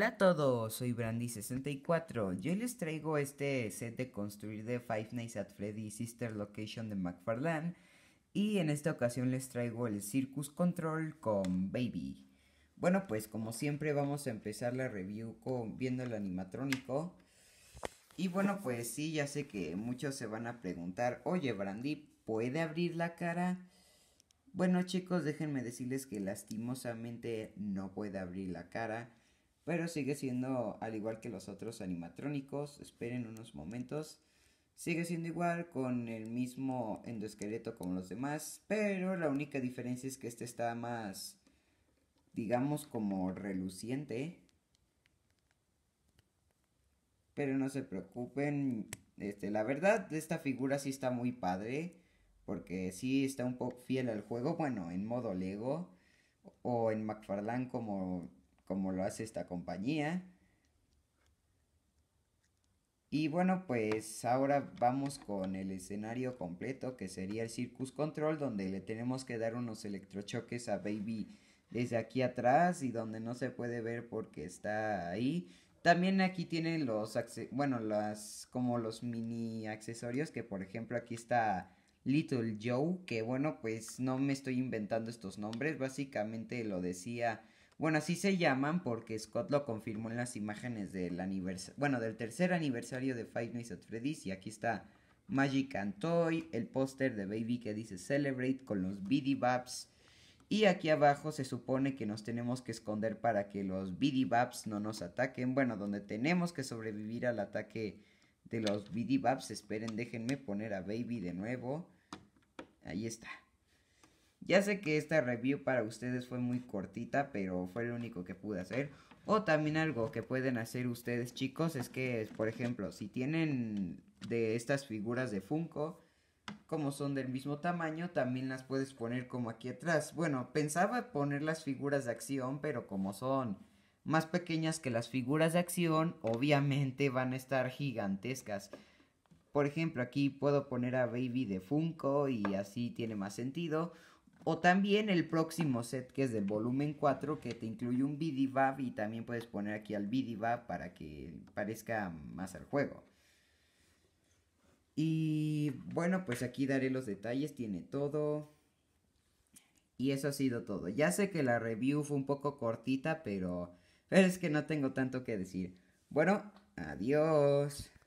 Hola a todos, soy Brandy64. Yo les traigo este set de construir de Five Nights at Freddy's Sister Location de McFarlane. Y en esta ocasión les traigo el Circus Control con Baby. Bueno, pues como siempre vamos a empezar la review con, viendo el animatrónico. Y bueno, pues sí, ya sé que muchos se van a preguntar, oye Brandy, ¿puede abrir la cara? Bueno chicos, déjenme decirles que lastimosamente no puede abrir la cara pero sigue siendo al igual que los otros animatrónicos, esperen unos momentos. Sigue siendo igual con el mismo endoesqueleto como los demás, pero la única diferencia es que este está más, digamos, como reluciente. Pero no se preocupen, este, la verdad, esta figura sí está muy padre, porque sí está un poco fiel al juego, bueno, en modo Lego o en McFarlane como como lo hace esta compañía. Y bueno, pues ahora vamos con el escenario completo, que sería el Circus Control, donde le tenemos que dar unos electrochoques a Baby desde aquí atrás y donde no se puede ver porque está ahí. También aquí tienen los, bueno, las, como los mini accesorios, que por ejemplo aquí está Little Joe, que bueno, pues no me estoy inventando estos nombres, básicamente lo decía bueno, así se llaman porque Scott lo confirmó en las imágenes del aniversario, bueno, del tercer aniversario de Five Nights at Freddy's y aquí está Magic and Toy, el póster de Baby que dice Celebrate con los Babs Y aquí abajo se supone que nos tenemos que esconder para que los Babs no nos ataquen. Bueno, donde tenemos que sobrevivir al ataque de los Babs, Esperen, déjenme poner a Baby de nuevo. Ahí está. Ya sé que esta review para ustedes fue muy cortita, pero fue lo único que pude hacer. O también algo que pueden hacer ustedes chicos es que, por ejemplo, si tienen de estas figuras de Funko, como son del mismo tamaño, también las puedes poner como aquí atrás. Bueno, pensaba poner las figuras de acción, pero como son más pequeñas que las figuras de acción, obviamente van a estar gigantescas. Por ejemplo, aquí puedo poner a Baby de Funko y así tiene más sentido. O también el próximo set que es del volumen 4 que te incluye un BDVAP y también puedes poner aquí al BDVAP para que parezca más al juego. Y bueno, pues aquí daré los detalles, tiene todo. Y eso ha sido todo. Ya sé que la review fue un poco cortita, pero, pero es que no tengo tanto que decir. Bueno, adiós.